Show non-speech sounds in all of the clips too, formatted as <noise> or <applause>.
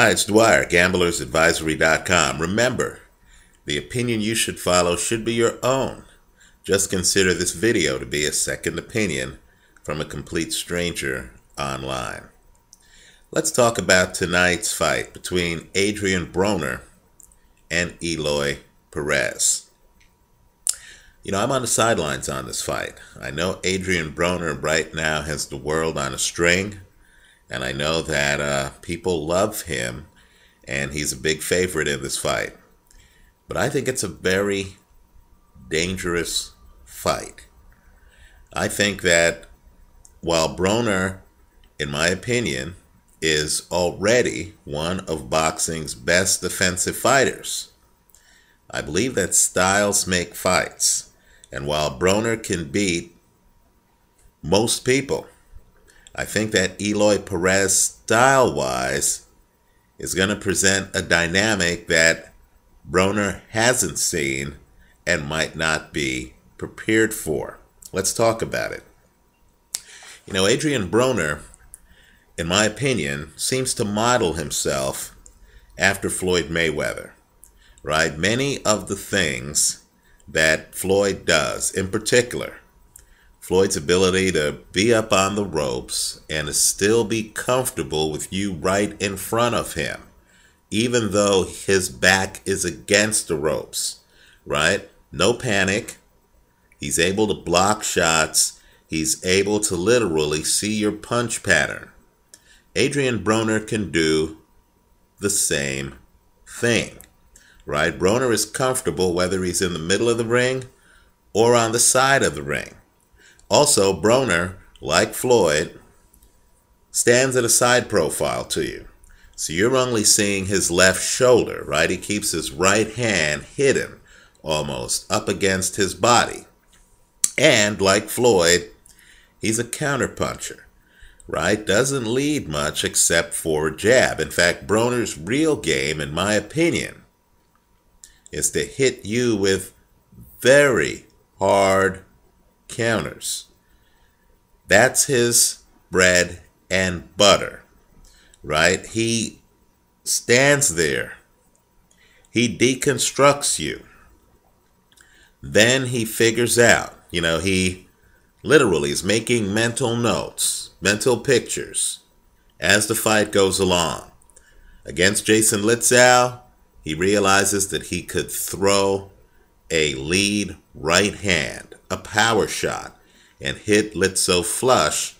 Hi, it's Dwyer, gamblersadvisory.com. Remember, the opinion you should follow should be your own. Just consider this video to be a second opinion from a complete stranger online. Let's talk about tonight's fight between Adrian Broner and Eloy Perez. You know, I'm on the sidelines on this fight. I know Adrian Broner right now has the world on a string. And I know that uh, people love him, and he's a big favorite in this fight. But I think it's a very dangerous fight. I think that while Broner, in my opinion, is already one of boxing's best defensive fighters, I believe that styles make fights. And while Broner can beat most people, I think that Eloy Perez, style wise, is going to present a dynamic that Broner hasn't seen and might not be prepared for. Let's talk about it. You know, Adrian Broner, in my opinion, seems to model himself after Floyd Mayweather, right? Many of the things that Floyd does, in particular, Floyd's ability to be up on the ropes and to still be comfortable with you right in front of him, even though his back is against the ropes, right? No panic. He's able to block shots. He's able to literally see your punch pattern. Adrian Broner can do the same thing, right? Broner is comfortable whether he's in the middle of the ring or on the side of the ring. Also, Broner, like Floyd, stands at a side profile to you. So you're only seeing his left shoulder, right? He keeps his right hand hidden almost up against his body. And like Floyd, he's a counterpuncher, right? Doesn't lead much except for a jab. In fact, Broner's real game, in my opinion, is to hit you with very hard counters. That's his bread and butter, right? He stands there. He deconstructs you. Then he figures out, you know, he literally is making mental notes, mental pictures as the fight goes along. Against Jason Litzau, he realizes that he could throw a lead right hand, a power shot, and hit Litzo flush.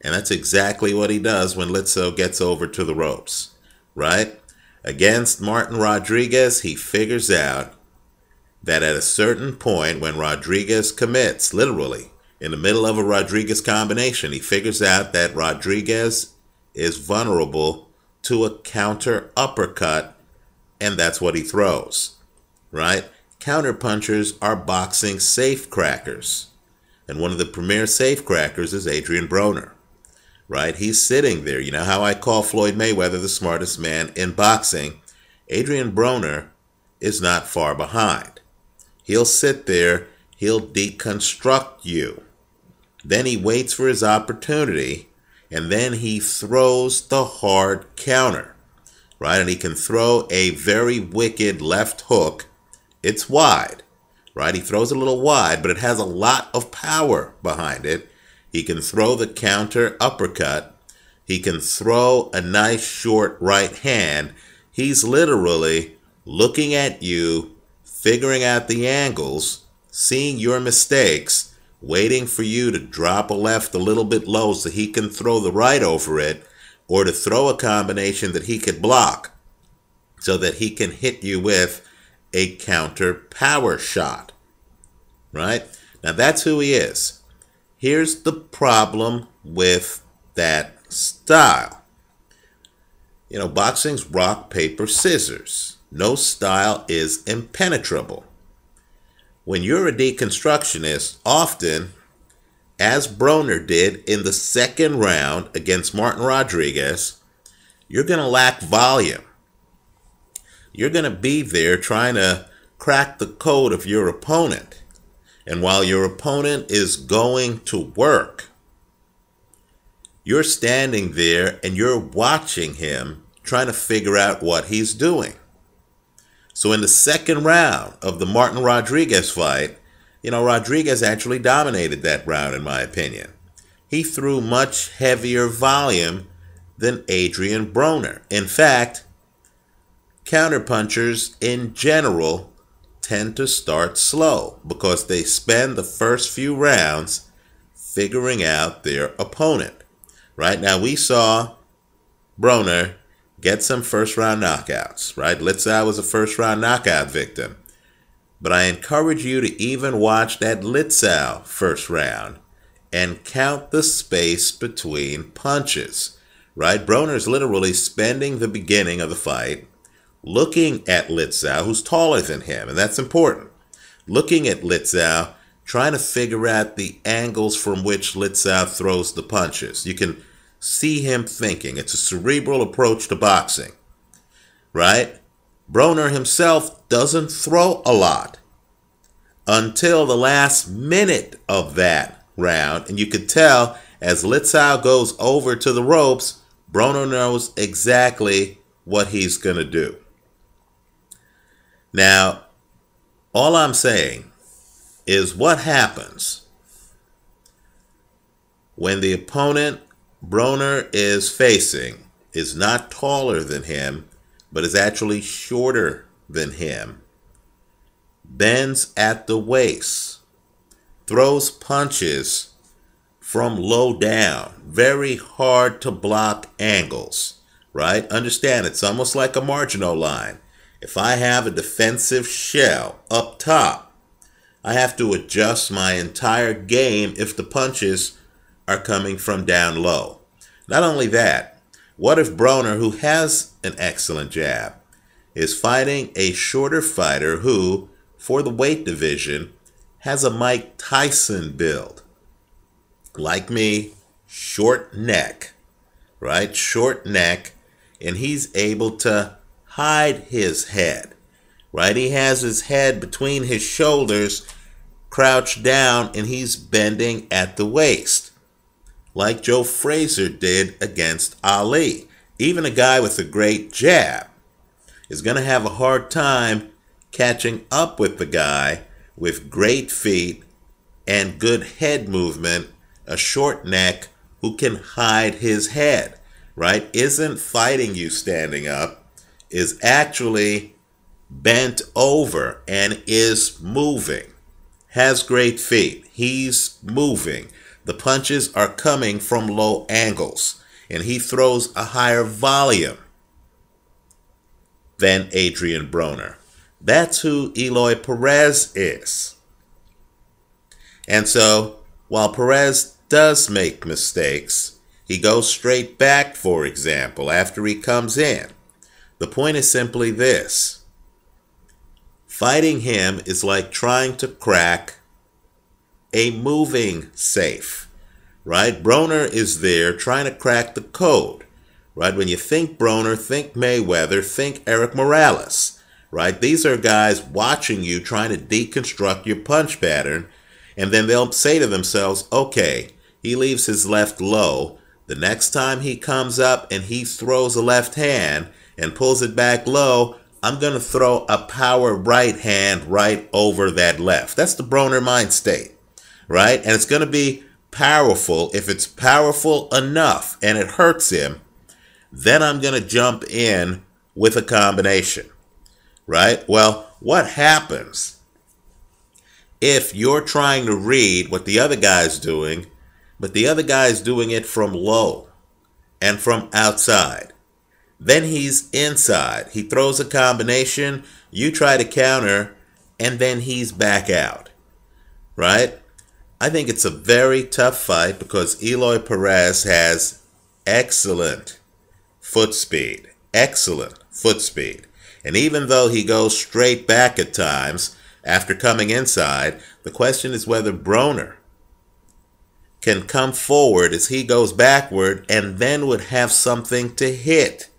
And that's exactly what he does when Litzo gets over to the ropes, right? Against Martin Rodriguez, he figures out that at a certain point when Rodriguez commits, literally, in the middle of a Rodriguez combination, he figures out that Rodriguez is vulnerable to a counter uppercut, and that's what he throws, right? counterpunchers are boxing safe crackers, And one of the premier safe crackers is Adrian Broner, right? He's sitting there. You know how I call Floyd Mayweather the smartest man in boxing? Adrian Broner is not far behind. He'll sit there, he'll deconstruct you. Then he waits for his opportunity, and then he throws the hard counter, right? And he can throw a very wicked left hook it's wide, right? He throws a little wide, but it has a lot of power behind it. He can throw the counter uppercut. He can throw a nice short right hand. He's literally looking at you, figuring out the angles, seeing your mistakes, waiting for you to drop a left a little bit low so he can throw the right over it, or to throw a combination that he could block so that he can hit you with a counter power shot, right? Now that's who he is. Here's the problem with that style. You know, boxing's rock, paper, scissors. No style is impenetrable. When you're a deconstructionist, often, as Broner did in the second round against Martin Rodriguez, you're going to lack volume you're going to be there trying to crack the code of your opponent. And while your opponent is going to work, you're standing there and you're watching him trying to figure out what he's doing. So in the second round of the Martin Rodriguez fight, you know, Rodriguez actually dominated that round, in my opinion. He threw much heavier volume than Adrian Broner. In fact, counterpunchers in general tend to start slow because they spend the first few rounds figuring out their opponent. Right now, we saw Broner get some first round knockouts, right? Let's say I was a first round knockout victim. But I encourage you to even watch that Litzau first round and count the space between punches, right? Broner's literally spending the beginning of the fight looking at Litzow, who's taller than him, and that's important. Looking at Litzow, trying to figure out the angles from which Litzow throws the punches. You can see him thinking. It's a cerebral approach to boxing, right? Broner himself doesn't throw a lot until the last minute of that round. And you could tell as Litzow goes over to the ropes, Broner knows exactly what he's going to do. Now, all I'm saying is what happens when the opponent Broner is facing is not taller than him, but is actually shorter than him, bends at the waist, throws punches from low down, very hard to block angles, right? Understand it's almost like a marginal line. If I have a defensive shell up top, I have to adjust my entire game if the punches are coming from down low. Not only that, what if Broner, who has an excellent jab, is fighting a shorter fighter who, for the weight division, has a Mike Tyson build? Like me, short neck, right? Short neck, and he's able to hide his head, right? He has his head between his shoulders, crouched down, and he's bending at the waist, like Joe Fraser did against Ali. Even a guy with a great jab is going to have a hard time catching up with the guy with great feet and good head movement, a short neck who can hide his head, right? Isn't fighting you standing up, is actually bent over and is moving. Has great feet. He's moving. The punches are coming from low angles, and he throws a higher volume than Adrian Broner. That's who Eloy Perez is. And so, while Perez does make mistakes, he goes straight back, for example, after he comes in. The point is simply this fighting him is like trying to crack a moving safe, right? Broner is there trying to crack the code, right? When you think Broner, think Mayweather, think Eric Morales, right? These are guys watching you trying to deconstruct your punch pattern, and then they'll say to themselves, okay, he leaves his left low. The next time he comes up and he throws a left hand, and pulls it back low, I'm going to throw a power right hand right over that left. That's the Broner mind state, right? And it's going to be powerful. If it's powerful enough and it hurts him, then I'm going to jump in with a combination, right? Well, what happens if you're trying to read what the other guy's doing, but the other guy's doing it from low and from outside? Then he's inside. He throws a combination. You try to counter, and then he's back out. Right? I think it's a very tough fight because Eloy Perez has excellent foot speed. Excellent foot speed. And even though he goes straight back at times after coming inside, the question is whether Broner can come forward as he goes backward and then would have something to hit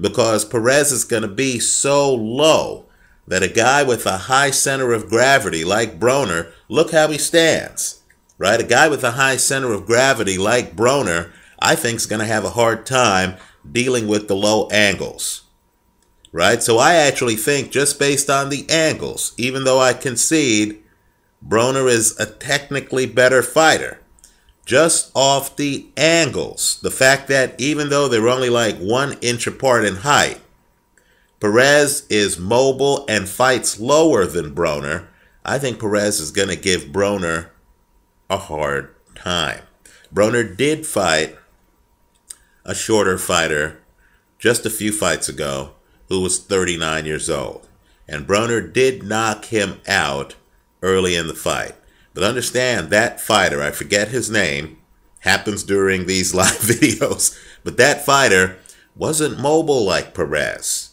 because Perez is going to be so low that a guy with a high center of gravity like Broner, look how he stands, right? A guy with a high center of gravity like Broner, I think is going to have a hard time dealing with the low angles, right? So I actually think just based on the angles, even though I concede Broner is a technically better fighter, just off the angles. The fact that even though they're only like one inch apart in height, Perez is mobile and fights lower than Broner. I think Perez is going to give Broner a hard time. Broner did fight a shorter fighter just a few fights ago who was 39 years old. And Broner did knock him out early in the fight. But understand that fighter, I forget his name, happens during these <laughs> live videos, but that fighter wasn't mobile like Perez,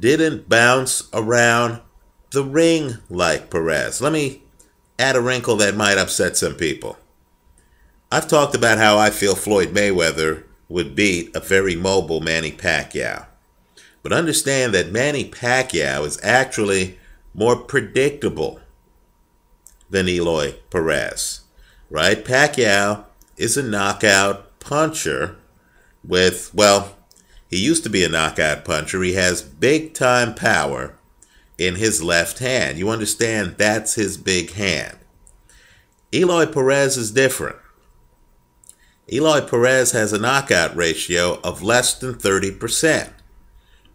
didn't bounce around the ring like Perez. Let me add a wrinkle that might upset some people. I've talked about how I feel Floyd Mayweather would beat a very mobile Manny Pacquiao. But understand that Manny Pacquiao is actually more predictable than Eloy Perez, right? Pacquiao is a knockout puncher with, well, he used to be a knockout puncher. He has big time power in his left hand. You understand that's his big hand. Eloy Perez is different. Eloy Perez has a knockout ratio of less than 30%,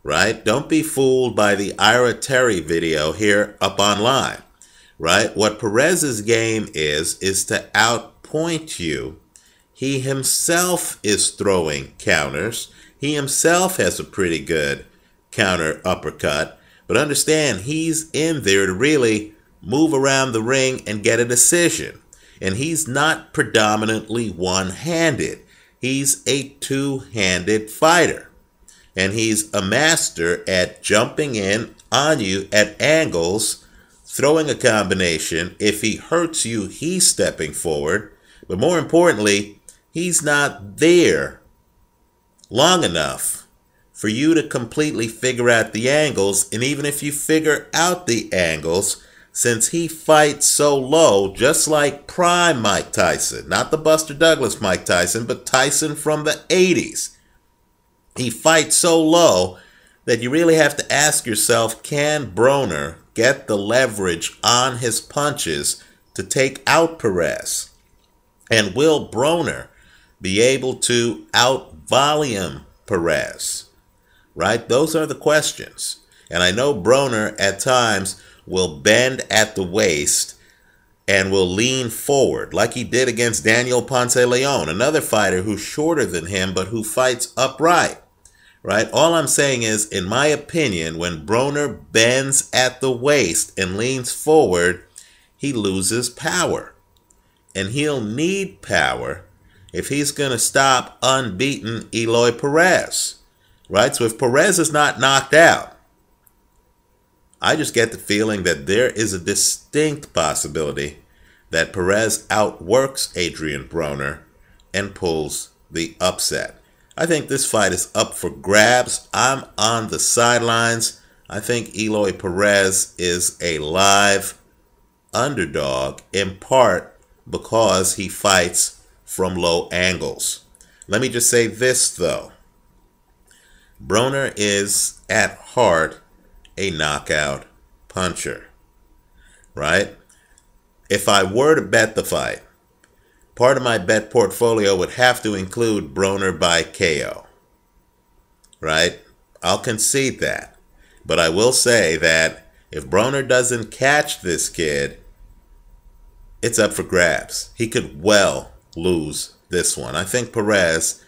right? Don't be fooled by the Ira Terry video here up online right? What Perez's game is, is to outpoint you. He himself is throwing counters. He himself has a pretty good counter uppercut. But understand, he's in there to really move around the ring and get a decision. And he's not predominantly one handed, he's a two handed fighter. And he's a master at jumping in on you at angles throwing a combination. If he hurts you, he's stepping forward. But more importantly, he's not there long enough for you to completely figure out the angles. And even if you figure out the angles, since he fights so low, just like prime Mike Tyson, not the Buster Douglas Mike Tyson, but Tyson from the 80s. He fights so low that you really have to ask yourself, can Broner get the leverage on his punches to take out Perez? And will Broner be able to out volume Perez? Right? Those are the questions. And I know Broner at times will bend at the waist and will lean forward, like he did against Daniel Ponce Leon, another fighter who's shorter than him but who fights upright right? All I'm saying is, in my opinion, when Broner bends at the waist and leans forward, he loses power. And he'll need power if he's going to stop unbeaten Eloy Perez, right? So if Perez is not knocked out, I just get the feeling that there is a distinct possibility that Perez outworks Adrian Broner and pulls the upset. I think this fight is up for grabs. I'm on the sidelines. I think Eloy Perez is a live underdog in part because he fights from low angles. Let me just say this though Broner is at heart a knockout puncher, right? If I were to bet the fight, part of my bet portfolio would have to include Broner by KO. Right? I'll concede that. But I will say that if Broner doesn't catch this kid, it's up for grabs. He could well lose this one. I think Perez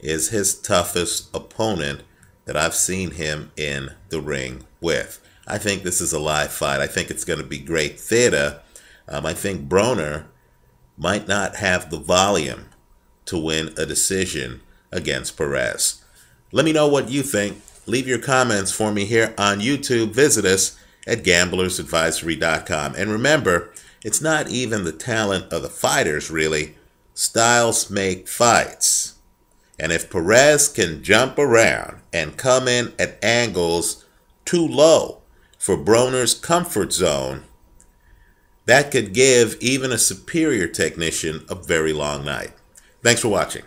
is his toughest opponent that I've seen him in the ring with. I think this is a live fight. I think it's going to be great theater. Um, I think Broner might not have the volume to win a decision against Perez. Let me know what you think. Leave your comments for me here on YouTube. Visit us at gamblersadvisory.com. And remember, it's not even the talent of the fighters, really. Styles make fights. And if Perez can jump around and come in at angles too low for Broner's comfort zone, that could give even a superior technician a very long night. Thanks for watching.